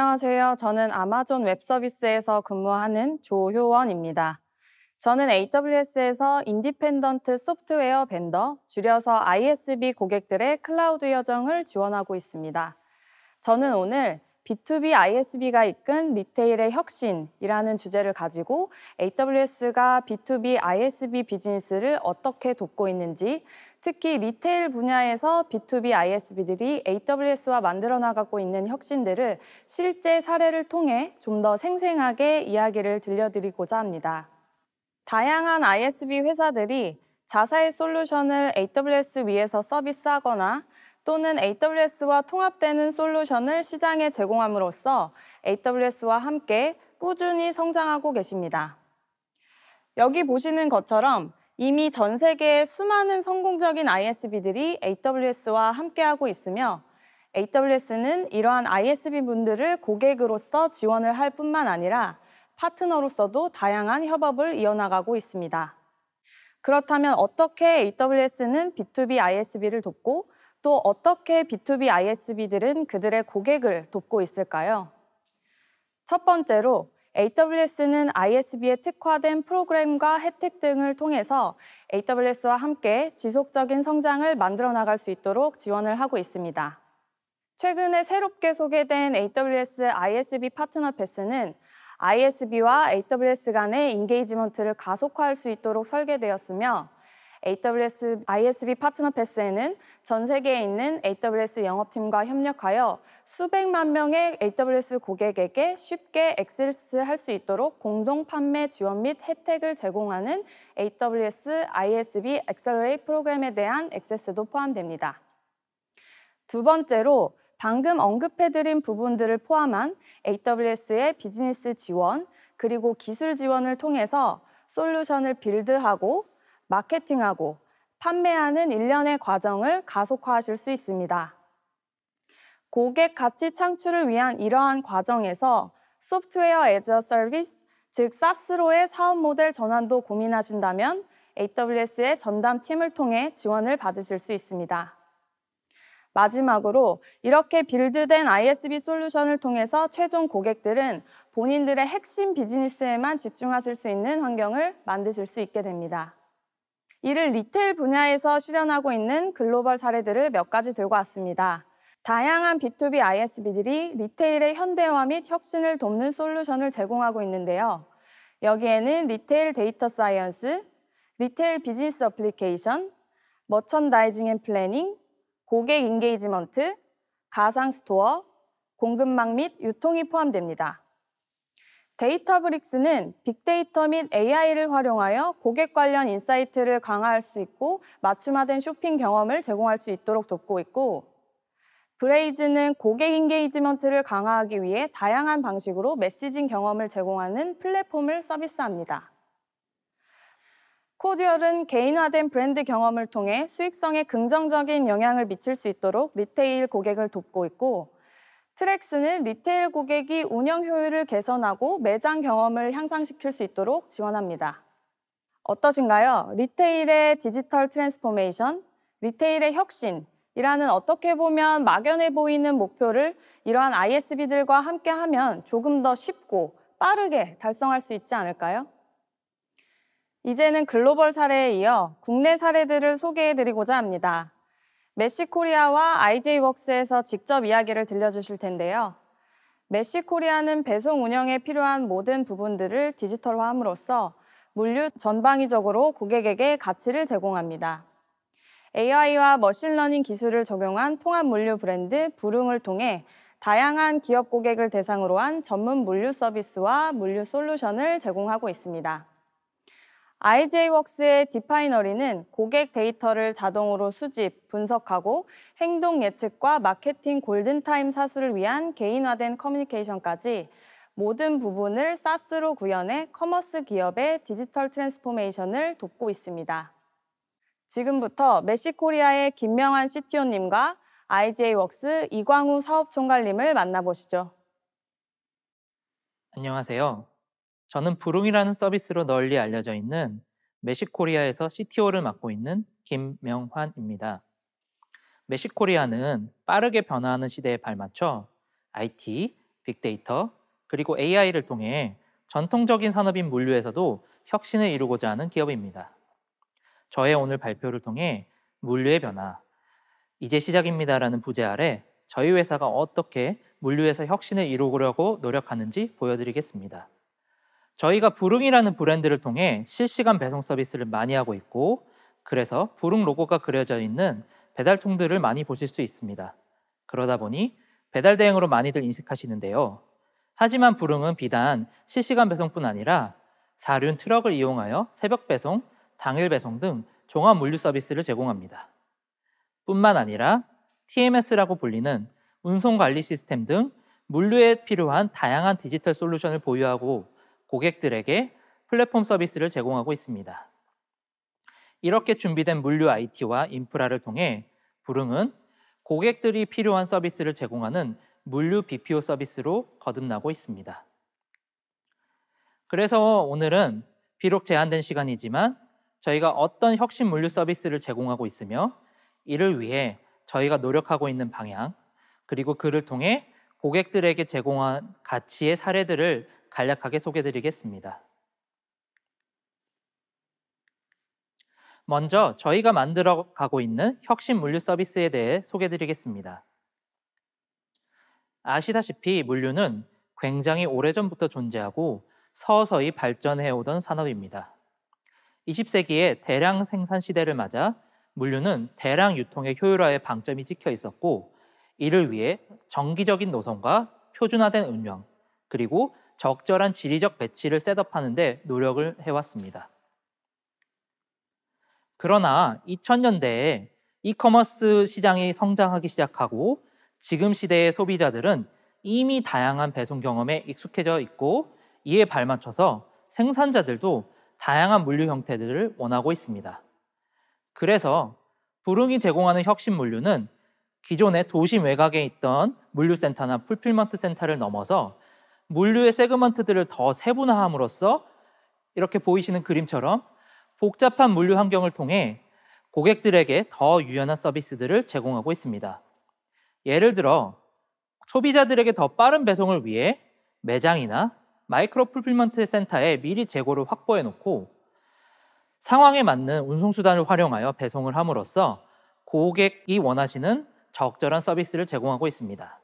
안녕하세요. 저는 아마존 웹서비스에서 근무하는 조효원입니다. 저는 AWS에서 인디펜던트 소프트웨어 벤더, 줄여서 ISB 고객들의 클라우드 여정을 지원하고 있습니다. 저는 오늘 B2B ISB가 이끈 리테일의 혁신이라는 주제를 가지고 AWS가 B2B ISB 비즈니스를 어떻게 돕고 있는지 특히 리테일 분야에서 B2B ISB들이 AWS와 만들어 나가고 있는 혁신들을 실제 사례를 통해 좀 더 생생하게 이야기를 들려드리고자 합니다. 다양한 ISB 회사들이 자사의 솔루션을 AWS 위에서 서비스하거나 또는 AWS와 통합되는 솔루션을 시장에 제공함으로써 AWS와 함께 꾸준히 성장하고 계십니다. 여기 보시는 것처럼 이미 전 세계의 수많은 성공적인 ISB들이 AWS와 함께하고 있으며 AWS는 이러한 ISB 분들을 고객으로서 지원을 할 뿐만 아니라 파트너로서도 다양한 협업을 이어나가고 있습니다. 그렇다면 어떻게 AWS는 B2B ISB를 돕고 또 어떻게 B2B ISB들은 그들의 고객을 돕고 있을까요? 첫 번째로 AWS는 ISB에 특화된 프로그램과 혜택 등을 통해서 AWS와 함께 지속적인 성장을 만들어 나갈 수 있도록 지원을 하고 있습니다. 최근에 새롭게 소개된 AWS ISB 파트너 패스는 ISB와 AWS 간의 인게이지먼트를 가속화할 수 있도록 설계되었으며 AWS ISV 파트너 패스에는 전 세계에 있는 AWS 영업팀과 협력하여 수백만 명의 AWS 고객에게 쉽게 액세스할 수 있도록 공동 판매 지원 및 혜택을 제공하는 AWS ISV 엑셀레이 프로그램에 대한 액세스도 포함됩니다. 두 번째로 방금 언급해드린 부분들을 포함한 AWS의 비즈니스 지원, 그리고 기술 지원을 통해서 솔루션을 빌드하고 마케팅하고 판매하는 일련의 과정을 가속화하실 수 있습니다. 고객 가치 창출을 위한 이러한 과정에서 소프트웨어 에저 서비스, 즉 사스로의 사업 모델 전환도 고민하신다면 AWS의 전담팀을 통해 지원을 받으실 수 있습니다. 마지막으로 이렇게 빌드된 ISB 솔루션을 통해서 최종 고객들은 본인들의 핵심 비즈니스에만 집중하실 수 있는 환경을 만드실 수 있게 됩니다. 이를 리테일 분야에서 실현하고 있는 글로벌 사례들을 몇 가지 들고 왔습니다. 다양한 B2B ISB들이 리테일의 현대화 및 혁신을 돕는 솔루션을 제공하고 있는데요. 여기에는 리테일 데이터 사이언스, 리테일 비즈니스 어플리케이션, 머천다이징 앤 플래닝, 고객 인게이지먼트, 가상 스토어, 공급망 및 유통이 포함됩니다. 데이터브릭스는 빅데이터 및 AI를 활용하여 고객 관련 인사이트를 강화할 수 있고 맞춤화된 쇼핑 경험을 제공할 수 있도록 돕고 있고 브레이즈는 고객 인게이지먼트를 강화하기 위해 다양한 방식으로 메시징 경험을 제공하는 플랫폼을 서비스합니다. 코듀얼은 개인화된 브랜드 경험을 통해 수익성에 긍정적인 영향을 미칠 수 있도록 리테일 고객을 돕고 있고 트랙스는 리테일 고객이 운영 효율을 개선하고 매장 경험을 향상시킬 수 있도록 지원합니다. 어떠신가요? 리테일의 디지털 트랜스포메이션, 리테일의 혁신이라는 어떻게 보면 막연해 보이는 목표를 이러한 ISB들과 함께 하면 조금 더 쉽고 빠르게 달성할 수 있지 않을까요? 이제는 글로벌 사례에 이어 국내 사례들을 소개해 드리고자 합니다. 메시코리아와 IJ웍스에서 직접 이야기를 들려주실 텐데요. 메시코리아는 배송 운영에 필요한 모든 부분들을 디지털화함으로써 물류 전방위적으로 고객에게 가치를 제공합니다. AI와 머신러닝 기술을 적용한 통합 물류 브랜드 부릉을 통해 다양한 기업 고객을 대상으로 한 전문 물류 서비스와 물류 솔루션을 제공하고 있습니다. IJ웍스의 디파이너리는 고객 데이터를 자동으로 수집, 분석하고 행동 예측과 마케팅 골든타임 사수를 위한 개인화된 커뮤니케이션까지 모든 부분을 사스로 구현해 커머스 기업의 디지털 트랜스포메이션을 돕고 있습니다. 지금부터 메시코리아의 김명환 CTO님과 IJ웍스 이광우 사업총괄님을 만나보시죠. 안녕하세요. 저는 부릉이라는 서비스로 널리 알려져 있는 메시코리아에서 CTO를 맡고 있는 김명환입니다. 메시코리아는 빠르게 변화하는 시대에 발맞춰 IT, 빅데이터, 그리고 AI를 통해 전통적인 산업인 물류에서도 혁신을 이루고자 하는 기업입니다. 저의 오늘 발표를 통해 물류의 변화, 이제 시작입니다라는 부제 아래 저희 회사가 어떻게 물류에서 혁신을 이루려고 노력하는지 보여드리겠습니다. 저희가 부릉이라는 브랜드를 통해 실시간 배송 서비스를 많이 하고 있고 그래서 부릉 로고가 그려져 있는 배달통들을 많이 보실 수 있습니다. 그러다 보니 배달 대행으로 많이들 인식하시는데요. 하지만 부릉은 비단 실시간 배송뿐 아니라 사륜 트럭을 이용하여 새벽 배송, 당일 배송 등 종합 물류 서비스를 제공합니다. 뿐만 아니라 TMS라고 불리는 운송 관리 시스템 등 물류에 필요한 다양한 디지털 솔루션을 보유하고 고객들에게 플랫폼 서비스를 제공하고 있습니다. 이렇게 준비된 물류 IT와 인프라를 통해 부릉은 고객들이 필요한 서비스를 제공하는 물류 BPO 서비스로 거듭나고 있습니다. 그래서 오늘은 비록 제한된 시간이지만 저희가 어떤 혁신 물류 서비스를 제공하고 있으며 이를 위해 저희가 노력하고 있는 방향 그리고 그를 통해 고객들에게 제공한 가치의 사례들을 간략하게 소개드리겠습니다. 해 먼저 저희가 만들어 가고 있는 혁신 물류 서비스에 대해 소개드리겠습니다. 해 아시다시피 물류는 굉장히 오래전부터 존재하고 서서히 발전해오던 산업입니다. 20세기에 대량 생산 시대를 맞아 물류는 대량 유통의 효율화에 방점이 찍혀 있었고 이를 위해 정기적인 노선과 표준화된 운영 그리고 적절한 지리적 배치를 셋업하는데 노력을 해왔습니다. 그러나 2000년대에 이커머스 시장이 성장하기 시작하고 지금 시대의 소비자들은 이미 다양한 배송 경험에 익숙해져 있고 이에 발맞춰서 생산자들도 다양한 물류 형태들을 원하고 있습니다. 그래서 부릉이 제공하는 혁신 물류는 기존의 도심 외곽에 있던 물류센터나 풀필먼트 센터를 넘어서 물류의 세그먼트들을 더 세분화함으로써 이렇게 보이시는 그림처럼 복잡한 물류 환경을 통해 고객들에게 더 유연한 서비스들을 제공하고 있습니다. 예를 들어 소비자들에게 더 빠른 배송을 위해 매장이나 마이크로 풀필먼트 센터에 미리 재고를 확보해 놓고 상황에 맞는 운송수단을 활용하여 배송을 함으로써 고객이 원하시는 적절한 서비스를 제공하고 있습니다.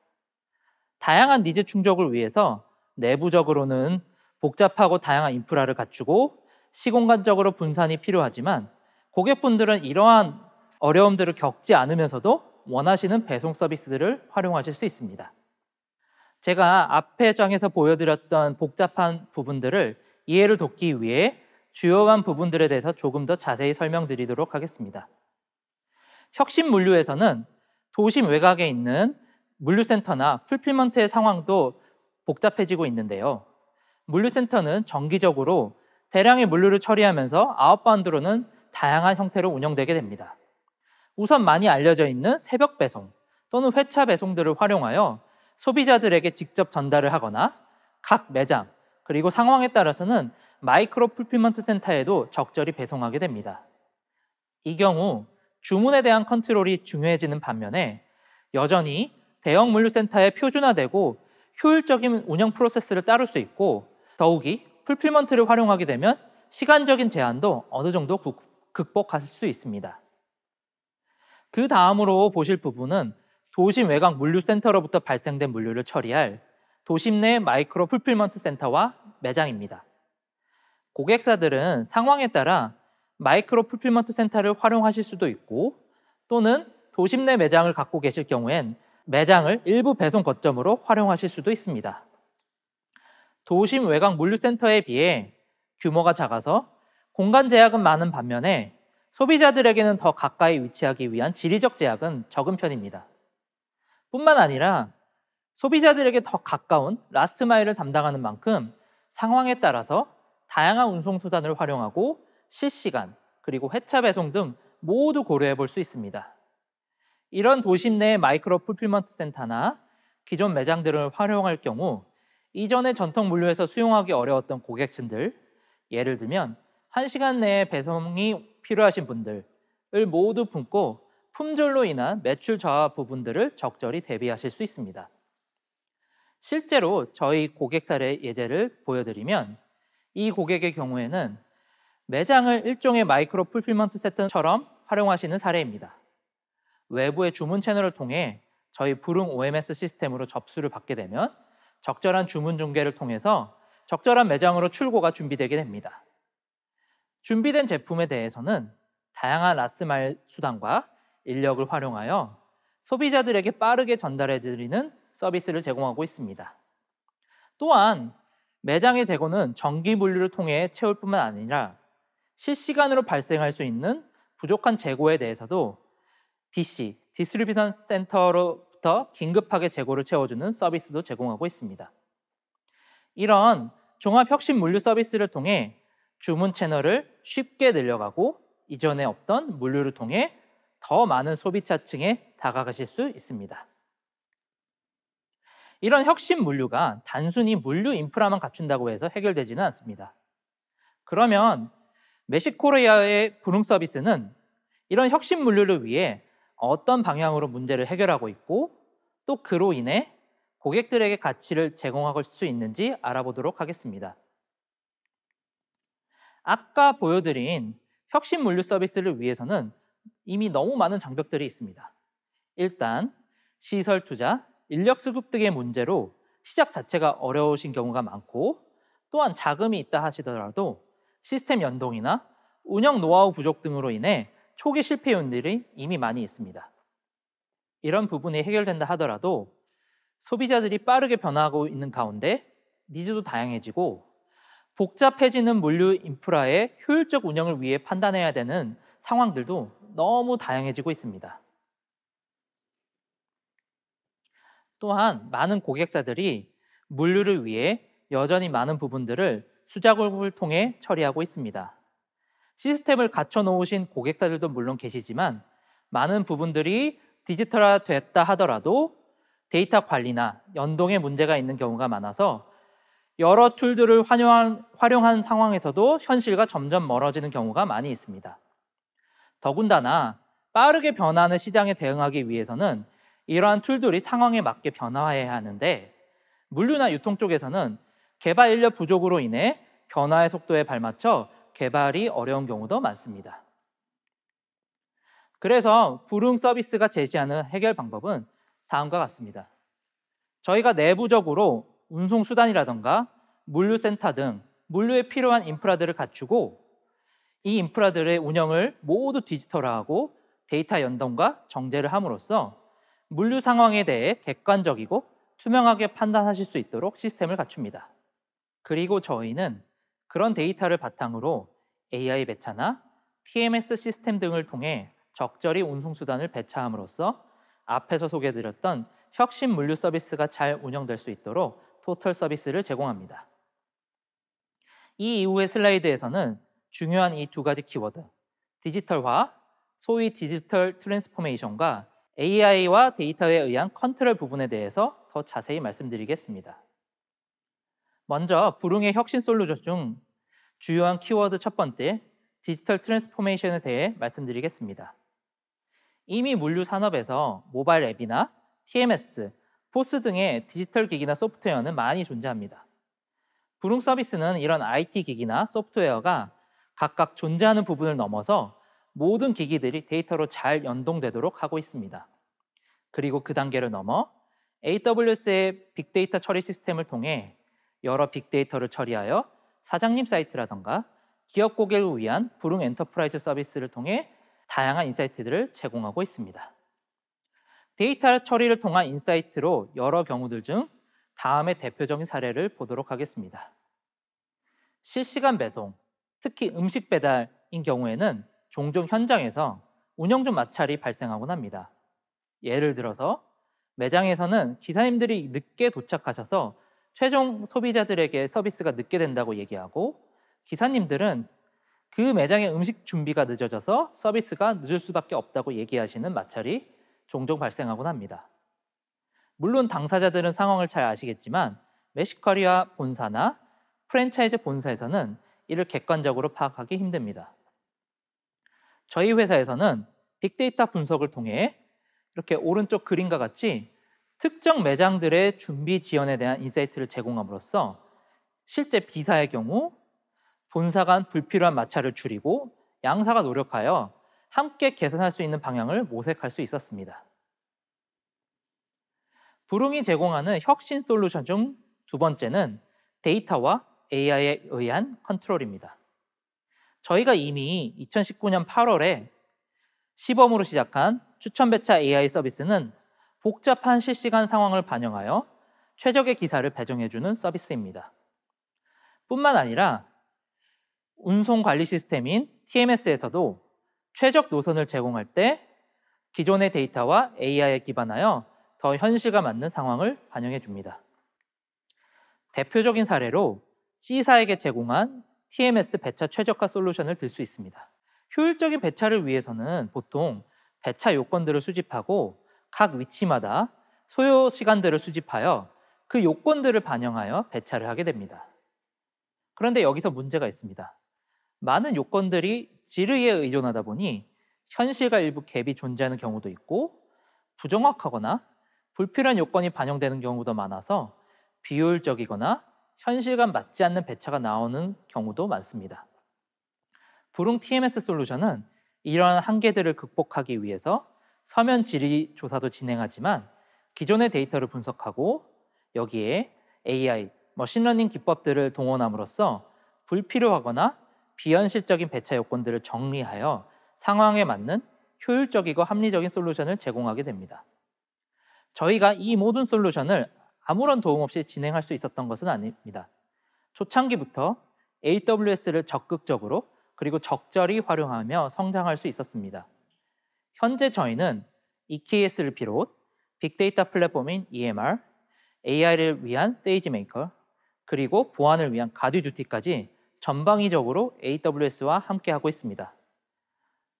다양한 니즈 충족을 위해서 내부적으로는 복잡하고 다양한 인프라를 갖추고 시공간적으로 분산이 필요하지만 고객분들은 이러한 어려움들을 겪지 않으면서도 원하시는 배송 서비스들을 활용하실 수 있습니다. 제가 앞에 장에서 보여드렸던 복잡한 부분들을 이해를 돕기 위해 주요한 부분들에 대해서 조금 더 자세히 설명드리도록 하겠습니다. 혁신 물류에서는 도심 외곽에 있는 물류센터나 풀필먼트의 상황도 복잡해지고 있는데요. 물류센터는 정기적으로 대량의 물류를 처리하면서 아웃바운드로는 다양한 형태로 운영되게 됩니다. 우선 많이 알려져 있는 새벽 배송 또는 회차 배송들을 활용하여 소비자들에게 직접 전달을 하거나 각 매장 그리고 상황에 따라서는 마이크로 풀피먼트 센터에도 적절히 배송하게 됩니다. 이 경우 주문에 대한 컨트롤이 중요해지는 반면에 여전히 대형 물류센터에 표준화되고 효율적인 운영 프로세스를 따를 수 있고 더욱이 풀필먼트를 활용하게 되면 시간적인 제한도 어느 정도 극복할 수 있습니다. 그 다음으로 보실 부분은 도심 외곽 물류센터로부터 발생된 물류를 처리할 도심 내 마이크로 풀필먼트 센터와 매장입니다. 고객사들은 상황에 따라 마이크로 풀필먼트 센터를 활용하실 수도 있고 또는 도심 내 매장을 갖고 계실 경우엔 매장을 일부 배송 거점으로 활용하실 수도 있습니다. 도심 외곽 물류센터에 비해 규모가 작아서 공간 제약은 많은 반면에 소비자들에게는 더 가까이 위치하기 위한 지리적 제약은 적은 편입니다. 뿐만 아니라 소비자들에게 더 가까운 라스트 마일을 담당하는 만큼 상황에 따라서 다양한 운송 수단을 활용하고 실시간 그리고 회차 배송 등 모두 고려해 볼 수 있습니다. 이런 도심 내 마이크로 풀필먼트 센터나 기존 매장들을 활용할 경우 이전의 전통 물류에서 수용하기 어려웠던 고객층들, 예를 들면 1시간 내에 배송이 필요하신 분들을 모두 품고 품절로 인한 매출 저하 부분들을 적절히 대비하실 수 있습니다. 실제로 저희 고객 사례 예제를 보여드리면 이 고객의 경우에는 매장을 일종의 마이크로 풀필먼트 세트처럼 활용하시는 사례입니다. 외부의 주문 채널을 통해 저희 부릉 OMS 시스템으로 접수를 받게 되면 적절한 주문 중개를 통해서 적절한 매장으로 출고가 준비되게 됩니다. 준비된 제품에 대해서는 다양한 라스말 수단과 인력을 활용하여 소비자들에게 빠르게 전달해 드리는 서비스를 제공하고 있습니다. 또한 매장의 재고는 정기 분류를 통해 채울 뿐만 아니라 실시간으로 발생할 수 있는 부족한 재고에 대해서도 DC, 디스트리뷰션 센터로부터 긴급하게 재고를 채워주는 서비스도 제공하고 있습니다. 이런 종합혁신 물류 서비스를 통해 주문 채널을 쉽게 늘려가고 이전에 없던 물류를 통해 더 많은 소비자층에 다가가실 수 있습니다. 이런 혁신 물류가 단순히 물류 인프라만 갖춘다고 해서 해결되지는 않습니다. 그러면 메시코리아의 부홍 서비스는 이런 혁신 물류를 위해 어떤 방향으로 문제를 해결하고 있고 또 그로 인해 고객들에게 가치를 제공할 수 있는지 알아보도록 하겠습니다. 아까 보여드린 혁신 물류 서비스를 위해서는 이미 너무 많은 장벽들이 있습니다. 일단 시설 투자, 인력 수급 등의 문제로 시작 자체가 어려우신 경우가 많고 또한 자금이 있다 하시더라도 시스템 연동이나 운영 노하우 부족 등으로 인해 초기 실패 요인들이 이미 많이 있습니다. 이런 부분이 해결된다 하더라도 소비자들이 빠르게 변화하고 있는 가운데 니즈도 다양해지고 복잡해지는 물류 인프라의 효율적 운영을 위해 판단해야 되는 상황들도 너무 다양해지고 있습니다. 또한 많은 고객사들이 물류를 위해 여전히 많은 부분들을 수작업을 통해 처리하고 있습니다. 시스템을 갖춰 놓으신 고객사들도 물론 계시지만 많은 부분들이 디지털화 됐다 하더라도 데이터 관리나 연동에 문제가 있는 경우가 많아서 여러 툴들을 활용한, 활용한 상황에서도 현실과 점점 멀어지는 경우가 많이 있습니다. 더군다나 빠르게 변화하는 시장에 대응하기 위해서는 이러한 툴들이 상황에 맞게 변화해야 하는데 물류나 유통 쪽에서는 개발 인력 부족으로 인해 변화의 속도에 발맞춰 개발이 어려운 경우도 많습니다. 그래서 불응 서비스가 제시하는 해결 방법은 다음과 같습니다. 저희가 내부적으로 운송수단이라던가 물류센터 등 물류에 필요한 인프라들을 갖추고 이 인프라들의 운영을 모두 디지털화하고 데이터 연동과 정제를 함으로써 물류 상황에 대해 객관적이고 투명하게 판단하실 수 있도록 시스템을 갖춥니다. 그리고 저희는 그런 데이터를 바탕으로 AI 배차나 TMS 시스템 등을 통해 적절히 운송수단을 배차함으로써 앞에서 소개해드렸던 혁신 물류 서비스가 잘 운영될 수 있도록 토털 서비스를 제공합니다. 이 이후의 슬라이드에서는 중요한 이 두 가지 키워드, 디지털화, 소위 디지털 트랜스포메이션과 AI와 데이터에 의한 컨트롤 부분에 대해서 더 자세히 말씀드리겠습니다. 먼저 불응의 혁신 솔루션 중 주요한 키워드 첫 번째, 디지털 트랜스포메이션에 대해 말씀드리겠습니다. 이미 물류 산업에서 모바일 앱이나 TMS, 포스 등의 디지털 기기나 소프트웨어는 많이 존재합니다. 불응 서비스는 이런 IT 기기나 소프트웨어가 각각 존재하는 부분을 넘어서 모든 기기들이 데이터로 잘 연동되도록 하고 있습니다. 그리고 그 단계를 넘어 AWS의 빅데이터 처리 시스템을 통해 여러 빅데이터를 처리하여 사장님 사이트라던가 기업 고객을 위한 부릉 엔터프라이즈 서비스를 통해 다양한 인사이트들을 제공하고 있습니다. 데이터 처리를 통한 인사이트로 여러 경우들 중 다음의 대표적인 사례를 보도록 하겠습니다. 실시간 배송, 특히 음식 배달인 경우에는 종종 현장에서 운영 중 마찰이 발생하곤 합니다. 예를 들어서 매장에서는 기사님들이 늦게 도착하셔서 최종 소비자들에게 서비스가 늦게 된다고 얘기하고 기사님들은 그 매장의 음식 준비가 늦어져서 서비스가 늦을 수밖에 없다고 얘기하시는 마찰이 종종 발생하곤 합니다. 물론 당사자들은 상황을 잘 아시겠지만 메시커리아 본사나 프랜차이즈 본사에서는 이를 객관적으로 파악하기 힘듭니다. 저희 회사에서는 빅데이터 분석을 통해 이렇게 오른쪽 그림과 같이 특정 매장들의 준비 지연에 대한 인사이트를 제공함으로써 실제 비사의 경우 본사 간 불필요한 마찰을 줄이고 양사가 노력하여 함께 개선할 수 있는 방향을 모색할 수 있었습니다. 부릉이 제공하는 혁신 솔루션 중 두 번째는 데이터와 AI에 의한 컨트롤입니다. 저희가 이미 2019년 8월에 시범으로 시작한 추천 배차 AI 서비스는 복잡한 실시간 상황을 반영하여 최적의 기사를 배정해주는 서비스입니다. 뿐만 아니라 운송 관리 시스템인 TMS에서도 최적 노선을 제공할 때 기존의 데이터와 AI에 기반하여 더 현실과 맞는 상황을 반영해 줍니다. 대표적인 사례로 C사에게 제공한 TMS 배차 최적화 솔루션을 들 수 있습니다. 효율적인 배차를 위해서는 보통 배차 요건들을 수집하고 각 위치마다 소요 시간들을 수집하여 그 요건들을 반영하여 배차를 하게 됩니다. 그런데 여기서 문제가 있습니다. 많은 요건들이 지르에 의존하다 보니 현실과 일부 갭이 존재하는 경우도 있고 부정확하거나 불필요한 요건이 반영되는 경우도 많아서 비효율적이거나 현실과 맞지 않는 배차가 나오는 경우도 많습니다. 부릉 TMS 솔루션은 이러한 한계들을 극복하기 위해서 서면 질의 조사도 진행하지만 기존의 데이터를 분석하고 여기에 AI, 머신러닝 기법들을 동원함으로써 불필요하거나 비현실적인 배차 요건들을 정리하여 상황에 맞는 효율적이고 합리적인 솔루션을 제공하게 됩니다. 저희가 이 모든 솔루션을 아무런 도움 없이 진행할 수 있었던 것은 아닙니다. 초창기부터 AWS를 적극적으로 그리고 적절히 활용하며 성장할 수 있었습니다. 현재 저희는 EKS를 비롯 빅데이터 플랫폼인 EMR, AI를 위한 세이지메이커, 그리고 보안을 위한 가듀듀티까지 전방위적으로 AWS와 함께하고 있습니다.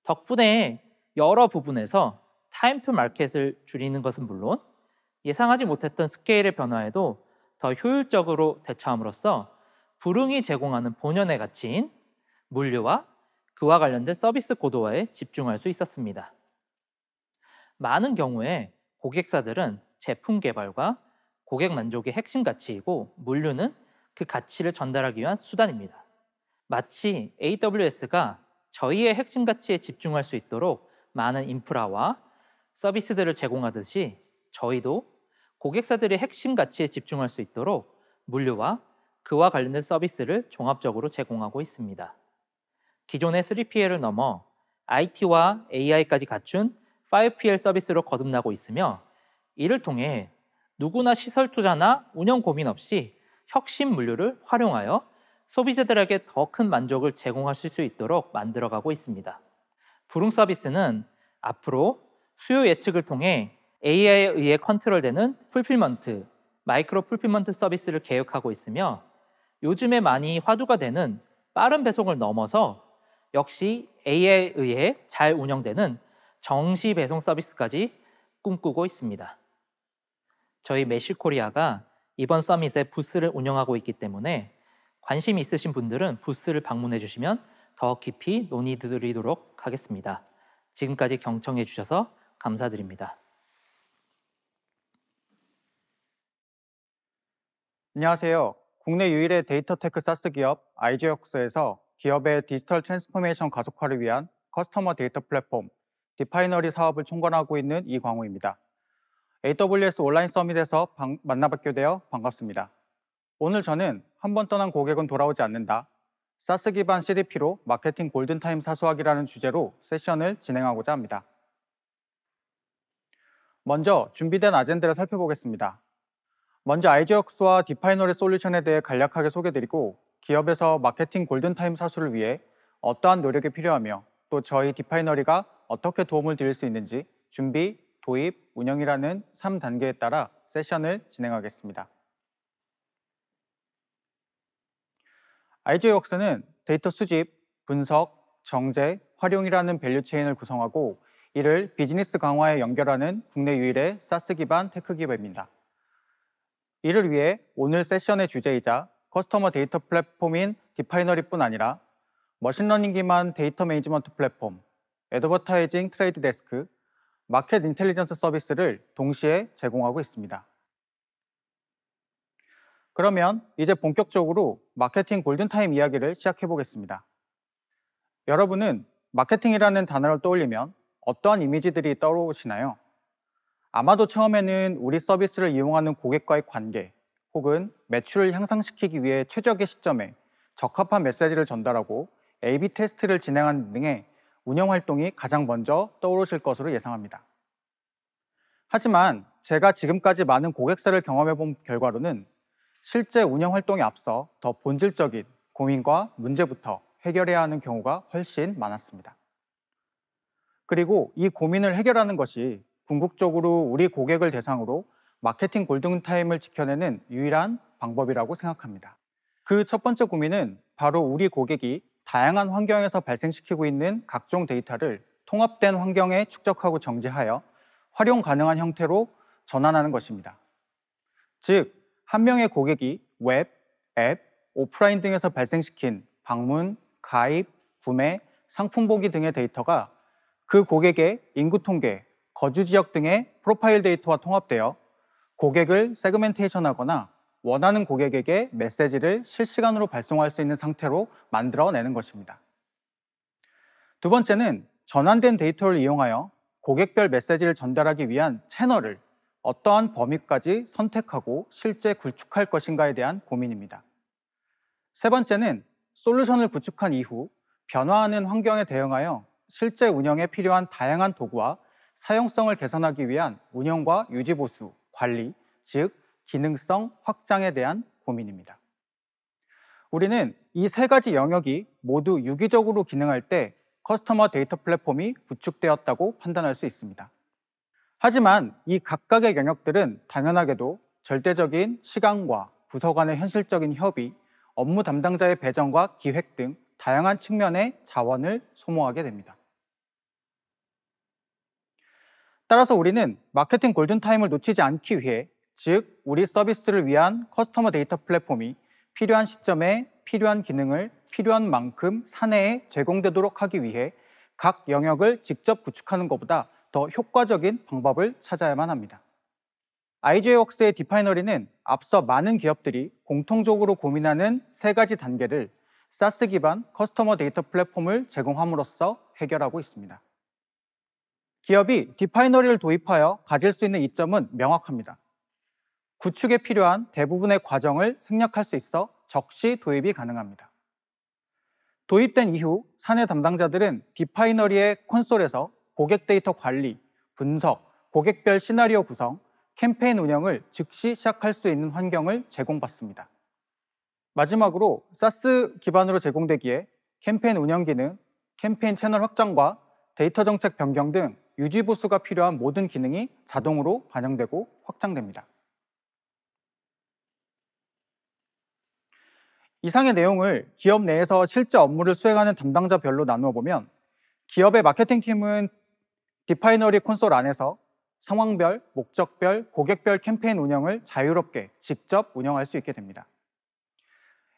덕분에 여러 부분에서 타임 투 마켓을 줄이는 것은 물론 예상하지 못했던 스케일의 변화에도 더 효율적으로 대처함으로써 불응이 제공하는 본연의 가치인 물류와 그와 관련된 서비스 고도화에 집중할 수 있었습니다. 많은 경우에 고객사들은 제품 개발과 고객 만족의 핵심 가치이고 물류는 그 가치를 전달하기 위한 수단입니다. 마치 AWS가 저희의 핵심 가치에 집중할 수 있도록 많은 인프라와 서비스들을 제공하듯이 저희도 고객사들의 핵심 가치에 집중할 수 있도록 물류와 그와 관련된 서비스를 종합적으로 제공하고 있습니다. 기존의 3PL을 넘어 IT와 AI까지 갖춘 5PL 서비스로 거듭나고 있으며 이를 통해 누구나 시설 투자나 운영 고민 없이 혁신 물류를 활용하여 소비자들에게 더 큰 만족을 제공하실 수 있도록 만들어가고 있습니다. 부릉 서비스는 앞으로 수요 예측을 통해 AI에 의해 컨트롤되는 풀필먼트, 마이크로 풀필먼트 서비스를 계획하고 있으며 요즘에 많이 화두가 되는 빠른 배송을 넘어서 역시 AI에 의해 잘 운영되는 정시 배송 서비스까지 꿈꾸고 있습니다. 저희 메시코리아가 이번 서밋에 부스를 운영하고 있기 때문에 관심 있으신 분들은 부스를 방문해 주시면 더 깊이 논의 드리도록 하겠습니다. 지금까지 경청해 주셔서 감사드립니다. 안녕하세요. 국내 유일의 데이터 테크 사스 기업 아이즈역스에서 기업의 디지털 트랜스포메이션 가속화를 위한 커스터머 데이터 플랫폼 디파이너리 사업을 총괄하고 있는 이광호입니다. AWS 온라인 서밋에서 만나뵙게 되어 반갑습니다. 오늘 저는 한 번 떠난 고객은 돌아오지 않는다. 사스 기반 CDP로 마케팅 골든타임 사수하기라는 주제로 세션을 진행하고자 합니다. 먼저 준비된 아젠다를 살펴보겠습니다. 먼저 아이즈 g 스와 디파이너리 솔루션에 대해 간략하게 소개드리고 기업에서 마케팅 골든타임 사수를 위해 어떠한 노력이 필요하며 또 저희 디파이너리가 어떻게 도움을 드릴 수 있는지 준비, 도입, 운영이라는 3단계에 따라 세션을 진행하겠습니다. IG 웍스는 데이터 수집, 분석, 정제, 활용이라는 밸류 체인을 구성하고 이를 비즈니스 강화에 연결하는 국내 유일의 사스 기반 테크 기업입니다. 이를 위해 오늘 세션의 주제이자 커스터머 데이터 플랫폼인 디파이너리뿐 아니라 머신러닝 기반 데이터 매니지먼트 플랫폼, 애드버타이징 트레이드 데스크, 마켓 인텔리전스 서비스를 동시에 제공하고 있습니다. 그러면 이제 본격적으로 마케팅 골든타임 이야기를 시작해 보겠습니다. 여러분은 마케팅이라는 단어를 떠올리면 어떠한 이미지들이 떠오르시나요? 아마도 처음에는 우리 서비스를 이용하는 고객과의 관계 혹은 매출을 향상시키기 위해 최적의 시점에 적합한 메시지를 전달하고 A/B 테스트를 진행하는 등의 운영 활동이 가장 먼저 떠오르실 것으로 예상합니다. 하지만 제가 지금까지 많은 고객사를 경험해 본 결과로는 실제 운영 활동에 앞서 더 본질적인 고민과 문제부터 해결해야 하는 경우가 훨씬 많았습니다. 그리고 이 고민을 해결하는 것이 궁극적으로 우리 고객을 대상으로 마케팅 골든타임을 지켜내는 유일한 방법이라고 생각합니다. 그 첫 번째 고민은 바로 우리 고객이 다양한 환경에서 발생시키고 있는 각종 데이터를 통합된 환경에 축적하고 정지하여 활용 가능한 형태로 전환하는 것입니다. 즉, 한 명의 고객이 웹, 앱, 오프라인 등에서 발생시킨 방문, 가입, 구매, 상품 보기 등의 데이터가 그 고객의 인구 통계, 거주 지역 등의 프로파일 데이터와 통합되어 고객을 세그멘테이션하거나 원하는 고객에게 메시지를 실시간으로 발송할 수 있는 상태로 만들어내는 것입니다. 두 번째는 전환된 데이터를 이용하여 고객별 메시지를 전달하기 위한 채널을 어떠한 범위까지 선택하고 실제 구축할 것인가에 대한 고민입니다. 세 번째는 솔루션을 구축한 이후 변화하는 환경에 대응하여 실제 운영에 필요한 다양한 도구와 사용성을 개선하기 위한 운영과 유지보수, 관리, 즉 기능성 확장에 대한 고민입니다. 우리는 이 세 가지 영역이 모두 유기적으로 기능할 때 커스터머 데이터 플랫폼이 구축되었다고 판단할 수 있습니다. 하지만 이 각각의 영역들은 당연하게도 절대적인 시간과 부서 간의 현실적인 협의, 업무 담당자의 배정과 기획 등 다양한 측면의 자원을 소모하게 됩니다. 따라서 우리는 마케팅 골든타임을 놓치지 않기 위해 즉 우리 서비스를 위한 커스터머 데이터 플랫폼이 필요한 시점에 필요한 기능을 필요한 만큼 사내에 제공되도록 하기 위해 각 영역을 직접 구축하는 것보다 더 효과적인 방법을 찾아야만 합니다. IJ웍스의 디파이너리는 앞서 많은 기업들이 공통적으로 고민하는 세 가지 단계를 SaaS 기반 커스터머 데이터 플랫폼을 제공함으로써 해결하고 있습니다. 기업이 디파이너리를 도입하여 가질 수 있는 이점은 명확합니다. 구축에 필요한 대부분의 과정을 생략할 수 있어 적시 도입이 가능합니다. 도입된 이후 사내 담당자들은 디파이너리의 콘솔에서 고객 데이터 관리, 분석, 고객별 시나리오 구성, 캠페인 운영을 즉시 시작할 수 있는 환경을 제공받습니다. 마지막으로 사스 기반으로 제공되기에 캠페인 운영 기능, 캠페인 채널 확장과 데이터 정책 변경 등 유지 보수가 필요한 모든 기능이 자동으로 반영되고 확장됩니다. 이상의 내용을 기업 내에서 실제 업무를 수행하는 담당자별로 나누어 보면 기업의 마케팅팀은 디파이너리 콘솔 안에서 상황별, 목적별, 고객별 캠페인 운영을 자유롭게 직접 운영할 수 있게 됩니다.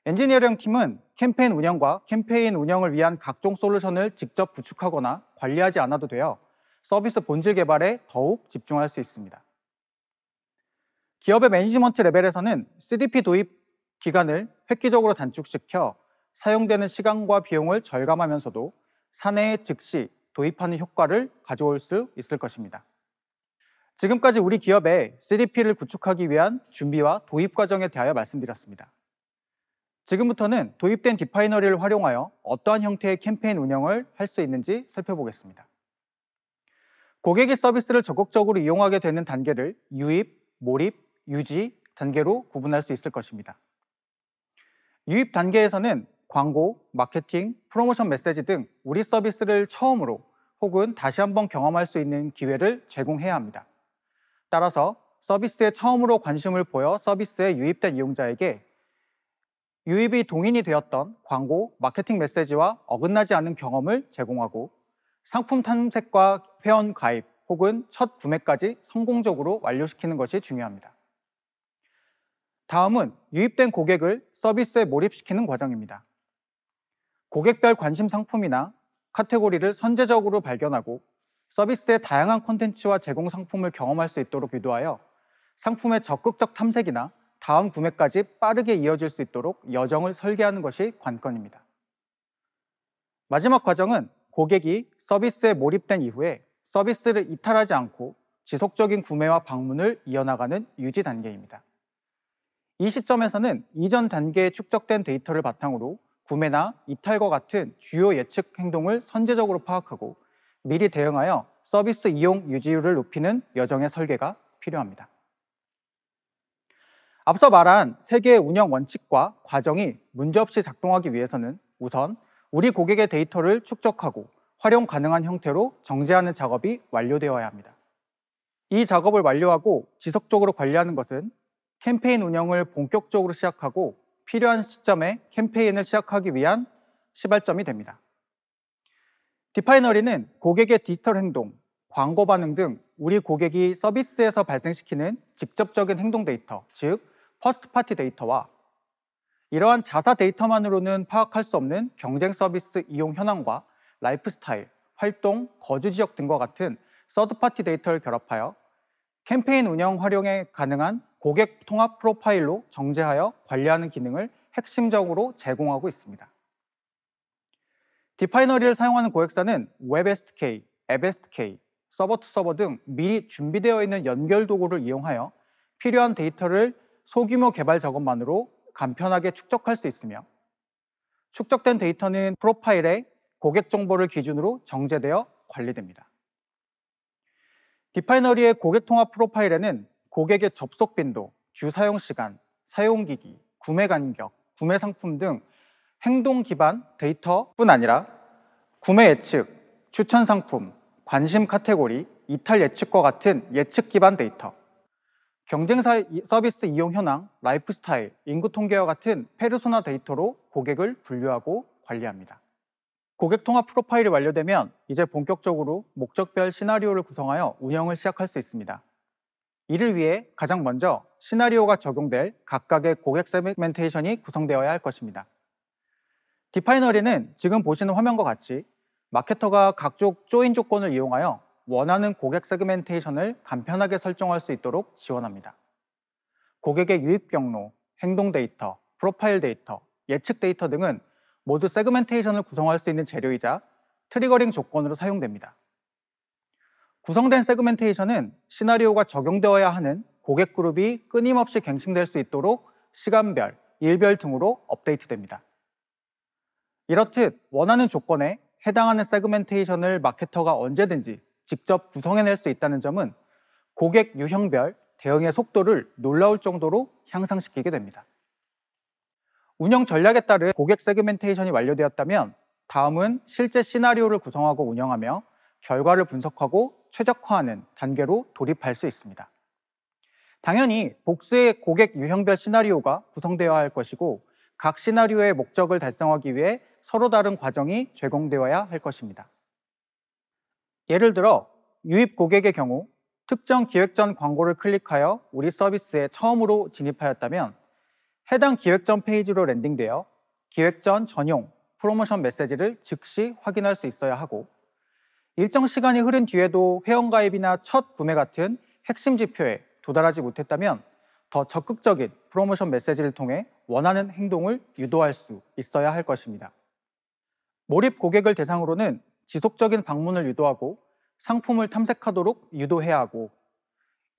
엔지니어링 팀은 캠페인 운영과 캠페인 운영을 위한 각종 솔루션을 직접 구축하거나 관리하지 않아도 되어 서비스 본질 개발에 더욱 집중할 수 있습니다. 기업의 매니지먼트 레벨에서는 CDP 도입 기간을 획기적으로 단축시켜 사용되는 시간과 비용을 절감하면서도 사내에 즉시 도입하는 효과를 가져올 수 있을 것입니다. 지금까지 우리 기업의 CDP를 구축하기 위한 준비와 도입 과정에 대하여 말씀드렸습니다. 지금부터는 도입된 디파이너리를 활용하여 어떠한 형태의 캠페인 운영을 할 수 있는지 살펴보겠습니다. 고객이 서비스를 적극적으로 이용하게 되는 단계를 유입, 몰입, 유지 단계로 구분할 수 있을 것입니다. 유입 단계에서는 광고, 마케팅, 프로모션 메시지 등 우리 서비스를 처음으로 혹은 다시 한번 경험할 수 있는 기회를 제공해야 합니다. 따라서 서비스에 처음으로 관심을 보여 서비스에 유입된 이용자에게 유입이 동인이 되었던 광고, 마케팅 메시지와 어긋나지 않은 경험을 제공하고 상품 탐색과 회원 가입 혹은 첫 구매까지 성공적으로 완료시키는 것이 중요합니다. 다음은 유입된 고객을 서비스에 몰입시키는 과정입니다. 고객별 관심 상품이나 카테고리를 선제적으로 발견하고 서비스의 다양한 콘텐츠와 제공 상품을 경험할 수 있도록 유도하여 상품의 적극적 탐색이나 다음 구매까지 빠르게 이어질 수 있도록 여정을 설계하는 것이 관건입니다. 마지막 과정은 고객이 서비스에 몰입된 이후에 서비스를 이탈하지 않고 지속적인 구매와 방문을 이어나가는 유지 단계입니다. 이 시점에서는 이전 단계에 축적된 데이터를 바탕으로 구매나 이탈과 같은 주요 예측 행동을 선제적으로 파악하고 미리 대응하여 서비스 이용 유지율을 높이는 여정의 설계가 필요합니다. 앞서 말한 세계의 운영 원칙과 과정이 문제없이 작동하기 위해서는 우선 우리 고객의 데이터를 축적하고 활용 가능한 형태로 정제하는 작업이 완료되어야 합니다. 이 작업을 완료하고 지속적으로 관리하는 것은 캠페인 운영을 본격적으로 시작하고 필요한 시점에 캠페인을 시작하기 위한 시발점이 됩니다. 디파이너리는 고객의 디지털 행동, 광고 반응 등 우리 고객이 서비스에서 발생시키는 직접적인 행동 데이터, 즉 퍼스트 파티 데이터와 이러한 자사 데이터만으로는 파악할 수 없는 경쟁 서비스 이용 현황과 라이프 스타일, 활동, 거주 지역 등과 같은 서드 파티 데이터를 결합하여 캠페인 운영 활용에 가능한 고객 통합 프로파일로 정제하여 관리하는 기능을 핵심적으로 제공하고 있습니다. 디파이너리를 사용하는 고객사는 웹 e b s d k AppSDK, 서버-투서버 등 미리 준비되어 있는 연결 도구를 이용하여 필요한 데이터를 소규모 개발 작업만으로 간편하게 축적할 수 있으며 축적된 데이터는 프로파일에 고객 정보를 기준으로 정제되어 관리됩니다. 디파이너리의 고객 통합 프로파일에는 고객의 접속 빈도, 주 사용 시간, 사용 기기, 구매 간격, 구매 상품 등 행동 기반 데이터뿐 아니라 구매 예측, 추천 상품, 관심 카테고리, 이탈 예측과 같은 예측 기반 데이터, 경쟁 사 서비스 이용 현황, 라이프 스타일, 인구 통계와 같은 페르소나 데이터로 고객을 분류하고 관리합니다. 고객 통합 프로파일이 완료되면 이제 본격적으로 목적별 시나리오를 구성하여 운영을 시작할 수 있습니다. 이를 위해 가장 먼저 시나리오가 적용될 각각의 고객 세그멘테이션이 구성되어야 할 것입니다. 디파이너리는 지금 보시는 화면과 같이 마케터가 각종 조인 조건을 이용하여 원하는 고객 세그멘테이션을 간편하게 설정할 수 있도록 지원합니다. 고객의 유입 경로, 행동 데이터, 프로파일 데이터, 예측 데이터 등은 모두 세그멘테이션을 구성할 수 있는 재료이자 트리거링 조건으로 사용됩니다. 구성된 세그멘테이션은 시나리오가 적용되어야 하는 고객 그룹이 끊임없이 갱신될 수 있도록 시간별, 일별 등으로 업데이트됩니다. 이렇듯 원하는 조건에 해당하는 세그멘테이션을 마케터가 언제든지 직접 구성해낼 수 있다는 점은 고객 유형별 대응의 속도를 놀라울 정도로 향상시키게 됩니다. 운영 전략에 따른 고객 세그멘테이션이 완료되었다면 다음은 실제 시나리오를 구성하고 운영하며 결과를 분석하고 최적화하는 단계로 돌입할 수 있습니다. 당연히 복수의 고객 유형별 시나리오가 구성되어야 할 것이고 각 시나리오의 목적을 달성하기 위해 서로 다른 과정이 제공되어야 할 것입니다. 예를 들어 유입 고객의 경우 특정 기획전 광고를 클릭하여 우리 서비스에 처음으로 진입하였다면 해당 기획전 페이지로 랜딩되어 기획전 전용 프로모션 메시지를 즉시 확인할 수 있어야 하고 일정 시간이 흐른 뒤에도 회원가입이나 첫 구매 같은 핵심 지표에 도달하지 못했다면 더 적극적인 프로모션 메시지를 통해 원하는 행동을 유도할 수 있어야 할 것입니다. 몰입 고객을 대상으로는 지속적인 방문을 유도하고 상품을 탐색하도록 유도해야 하고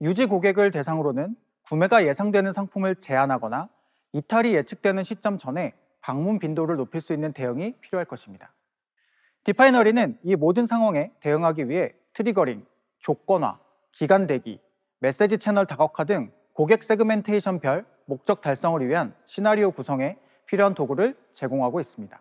유지 고객을 대상으로는 구매가 예상되는 상품을 제안하거나 이탈이 예측되는 시점 전에 방문 빈도를 높일 수 있는 대응이 필요할 것입니다. 디파이너리는 이 모든 상황에 대응하기 위해 트리거링, 조건화, 기간 대기, 메시지 채널 다각화 등 고객 세그멘테이션별 목적 달성을 위한 시나리오 구성에 필요한 도구를 제공하고 있습니다.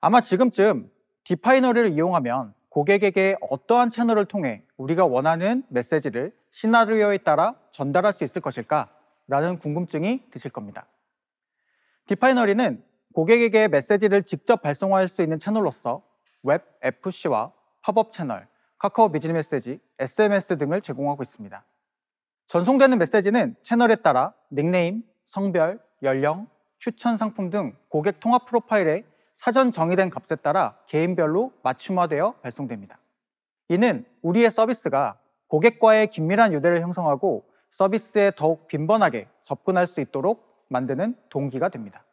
아마 지금쯤 디파이너리를 이용하면 고객에게 어떠한 채널을 통해 우리가 원하는 메시지를 시나리오에 따라 전달할 수 있을 것일까 라는 궁금증이 드실 겁니다. 디파이너리는 고객에게 메시지를 직접 발송할 수 있는 채널로서 웹 FC와 팝업 채널, 카카오 비즈니 메시지, SMS 등을 제공하고 있습니다. 전송되는 메시지는 채널에 따라 닉네임, 성별, 연령, 추천 상품 등 고객 통합 프로파일에 사전 정의된 값에 따라 개인별로 맞춤화되어 발송됩니다. 이는 우리의 서비스가 고객과의 긴밀한 유대를 형성하고 서비스에 더욱 빈번하게 접근할 수 있도록 만드는 동기가 됩니다.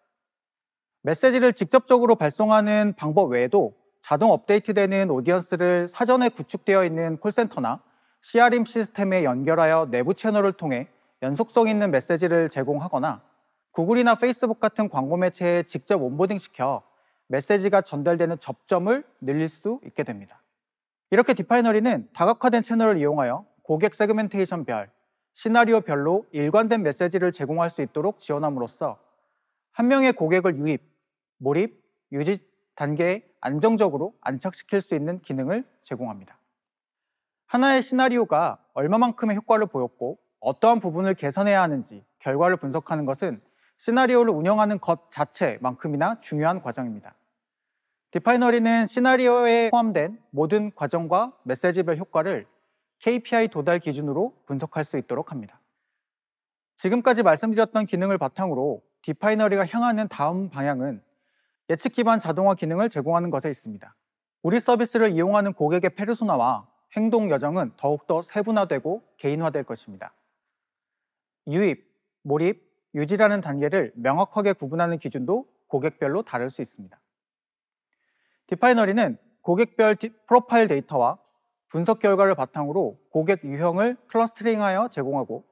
메시지를 직접적으로 발송하는 방법 외에도 자동 업데이트되는 오디언스를 사전에 구축되어 있는 콜센터나 CRM 시스템에 연결하여 내부 채널을 통해 연속성 있는 메시지를 제공하거나 구글이나 페이스북 같은 광고 매체에 직접 온보딩시켜 메시지가 전달되는 접점을 늘릴 수 있게 됩니다. 이렇게 디파이너리는 다각화된 채널을 이용하여 고객 세그멘테이션별, 시나리오별로 일관된 메시지를 제공할 수 있도록 지원함으로써 한 명의 고객을 유입, 몰입, 유지 단계에 안정적으로 안착시킬 수 있는 기능을 제공합니다. 하나의 시나리오가 얼마만큼의 효과를 보였고 어떠한 부분을 개선해야 하는지 결과를 분석하는 것은 시나리오를 운영하는 것 자체만큼이나 중요한 과정입니다. 디파이너리는 시나리오에 포함된 모든 과정과 메시지별 효과를 KPI 도달 기준으로 분석할 수 있도록 합니다. 지금까지 말씀드렸던 기능을 바탕으로 디파이너리가 향하는 다음 방향은 예측 기반 자동화 기능을 제공하는 것에 있습니다. 우리 서비스를 이용하는 고객의 페르소나와 행동 여정은 더욱더 세분화되고 개인화될 것입니다. 유입, 몰입, 유지라는 단계를 명확하게 구분하는 기준도 고객별로 다를 수 있습니다. 디파이너리는 고객별 디, 프로파일 데이터와 분석 결과를 바탕으로 고객 유형을 클러스터링하여 제공하고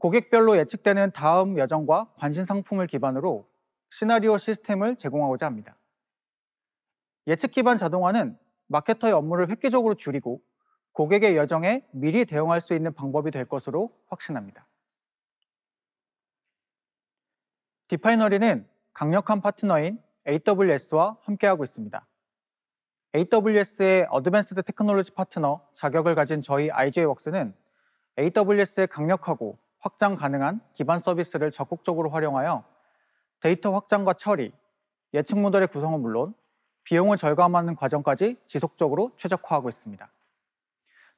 고객별로 예측되는 다음 여정과 관심 상품을 기반으로 시나리오 시스템을 제공하고자 합니다. 예측 기반 자동화는 마케터의 업무를 획기적으로 줄이고 고객의 여정에 미리 대응할 수 있는 방법이 될 것으로 확신합니다. 디파이너리는 강력한 파트너인 AWS와 함께하고 있습니다. AWS의 어드밴스드 테크놀로지 파트너 자격을 가진 저희 IJ웍스는 AWS의 강력하고 확장 가능한 기반 서비스를 적극적으로 활용하여 데이터 확장과 처리, 예측 모델의 구성은 물론 비용을 절감하는 과정까지 지속적으로 최적화하고 있습니다.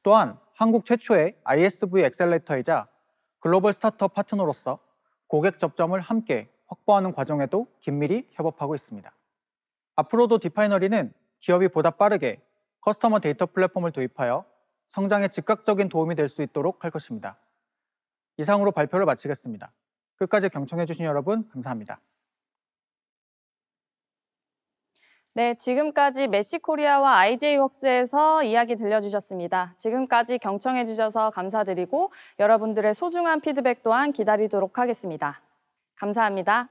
또한 한국 최초의 ISV 엑셀레이터이자 글로벌 스타트업 파트너로서 고객 접점을 함께 확보하는 과정에도 긴밀히 협업하고 있습니다. 앞으로도 디파이너리는 기업이 보다 빠르게 커스터머 데이터 플랫폼을 도입하여 성장에 즉각적인 도움이 될 수 있도록 할 것입니다. 이상으로 발표를 마치겠습니다. 끝까지 경청해주신 여러분 감사합니다. 네, 지금까지 메시코리아와 IJ웍스에서 이야기 들려주셨습니다. 지금까지 경청해주셔서 감사드리고 여러분들의 소중한 피드백 또한 기다리도록 하겠습니다. 감사합니다.